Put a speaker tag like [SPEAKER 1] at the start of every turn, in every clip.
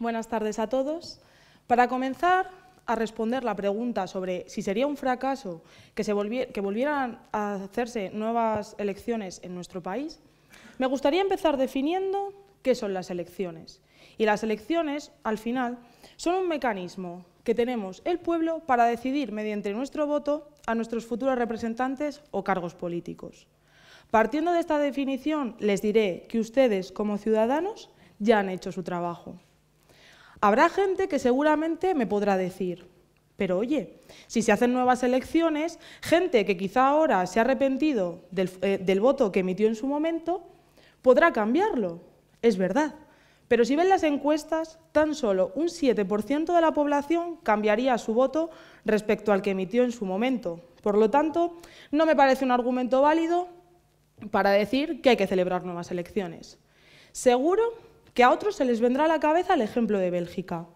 [SPEAKER 1] Buenas tardes a todos. Para comenzar a responder la pregunta sobre si sería un fracaso que, se que volvieran a hacerse nuevas elecciones en nuestro país, me gustaría empezar definiendo qué son las elecciones. Y las elecciones, al final, son un mecanismo que tenemos el pueblo para decidir mediante nuestro voto a nuestros futuros representantes o cargos políticos. Partiendo de esta definición, les diré que ustedes, como ciudadanos, ya han hecho su trabajo. Habrá gente que seguramente me podrá decir, pero oye, si se hacen nuevas elecciones, gente que quizá ahora se ha arrepentido del, eh, voto que emitió en su momento, podrá cambiarlo. Es verdad. Pero si ven las encuestas, tan solo un 7% de la población cambiaría su voto respecto al que emitió en su momento. Por lo tanto, no me parece un argumento válido para decir que hay que celebrar nuevas elecciones. Seguro que a otros se les vendrá a la cabeza el ejemplo de Bélgica.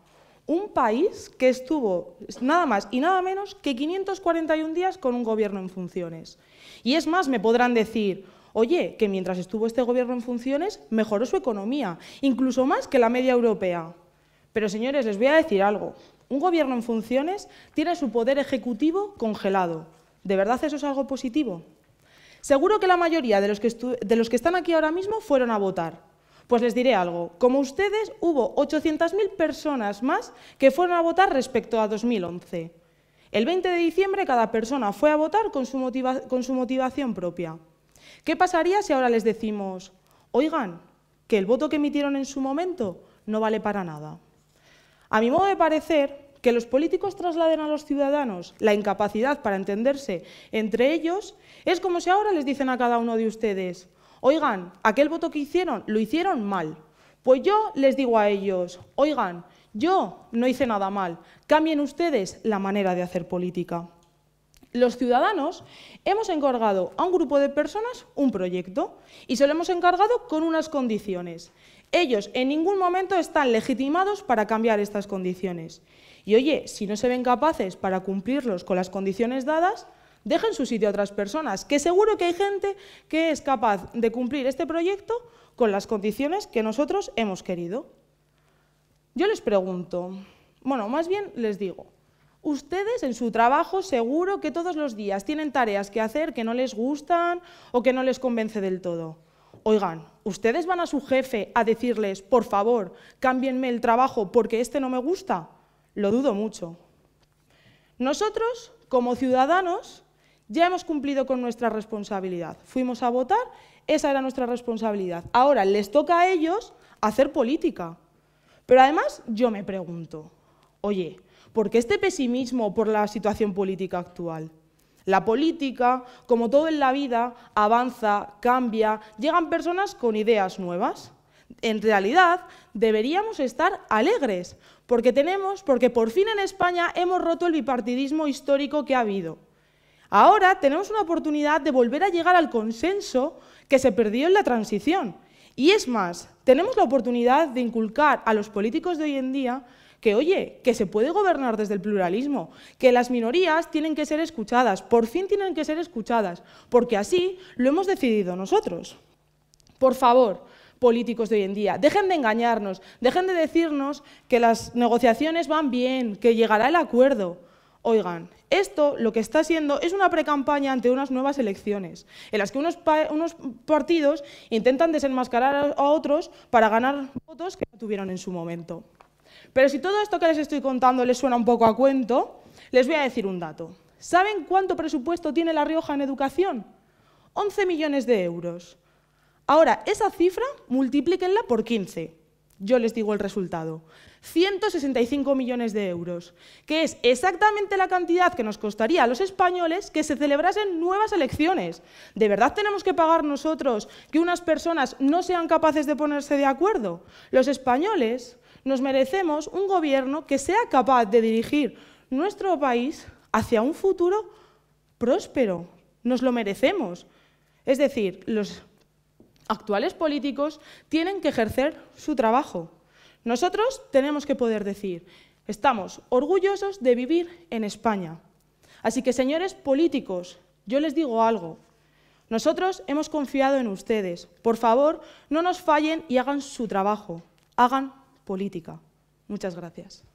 [SPEAKER 1] Un país que estuvo nada más y nada menos que 541 días con un gobierno en funciones. Y es más, me podrán decir, oye, que mientras estuvo este gobierno en funciones mejoró su economía, incluso más que la media europea. Pero señores, les voy a decir algo. Un gobierno en funciones tiene su poder ejecutivo congelado. ¿De verdad eso es algo positivo? Seguro que la mayoría de los que, de los que están aquí ahora mismo fueron a votar. Pues les diré algo, como ustedes hubo 800.000 personas más que fueron a votar respecto a 2011. El 20 de diciembre cada persona fue a votar con su, motivación propia. ¿Qué pasaría si ahora les decimos, oigan, que el voto que emitieron en su momento no vale para nada? A mi modo de parecer, que los políticos trasladen a los ciudadanos la incapacidad para entenderse entre ellos, es como si ahora les dicen a cada uno de ustedes, oigan, aquel voto que hicieron lo hicieron mal. Pues yo les digo a ellos, oigan, yo no hice nada mal, cambien ustedes la manera de hacer política. Los ciudadanos hemos encargado a un grupo de personas un proyecto y se lo hemos encargado con unas condiciones. Ellos en ningún momento están legitimados para cambiar estas condiciones. Y oye, si no se ven capaces para cumplirlos con las condiciones dadas, Dejen su sitio a otras personas, que seguro que hay gente que es capaz de cumplir este proyecto con las condiciones que nosotros hemos querido. Yo les pregunto, bueno, más bien les digo, Ustedes en su trabajo seguro que todos los días tienen tareas que hacer que no les gustan o que no les convence del todo. Oigan, ¿ustedes van a su jefe a decirles, por favor, cámbienme el trabajo porque este no me gusta? Lo dudo mucho. Nosotros, como ciudadanos, ya hemos cumplido con nuestra responsabilidad. Fuimos a votar, esa era nuestra responsabilidad. Ahora les toca a ellos hacer política. Pero además yo me pregunto, oye, ¿por qué este pesimismo por la situación política actual? La política, como todo en la vida, avanza, cambia, llegan personas con ideas nuevas. En realidad, deberíamos estar alegres, porque tenemos, porque por fin en España hemos roto el bipartidismo histórico que ha habido. Ahora tenemos una oportunidad de volver a llegar al consenso que se perdió en la transición. Y es más, tenemos la oportunidad de inculcar a los políticos de hoy en día que, oye, que se puede gobernar desde el pluralismo, que las minorías tienen que ser escuchadas, por fin tienen que ser escuchadas, porque así lo hemos decidido nosotros. Por favor, políticos de hoy en día. Dejen de engañarnos, dejen de decirnos que las negociaciones van bien, que llegará el acuerdo. Oigan, esto lo que está haciendo es una precampaña ante unas nuevas elecciones, en las que unos, unos partidos intentan desenmascarar a otros para ganar votos que no tuvieron en su momento. Pero si todo esto que les estoy contando les suena un poco a cuento, les voy a decir un dato. ¿Saben cuánto presupuesto tiene La Rioja en educación? 11 millones de euros. Ahora, esa cifra multiplíquenla por 15. Yo les digo el resultado. 165 millones de euros, que es exactamente la cantidad que nos costaría a los españoles que se celebrasen nuevas elecciones. ¿De verdad tenemos que pagar nosotros que unas personas no sean capaces de ponerse de acuerdo? Los españoles nos merecemos un gobierno que sea capaz de dirigir nuestro país hacia un futuro próspero. Nos lo merecemos. Es decir, los actuales políticos tienen que ejercer su trabajo. Nosotros tenemos que poder decir, estamos orgullosos de vivir en España. Así que, señores políticos, yo les digo algo. Nosotros hemos confiado en ustedes. Por favor, no nos fallen y hagan su trabajo. Hagan política. Muchas gracias.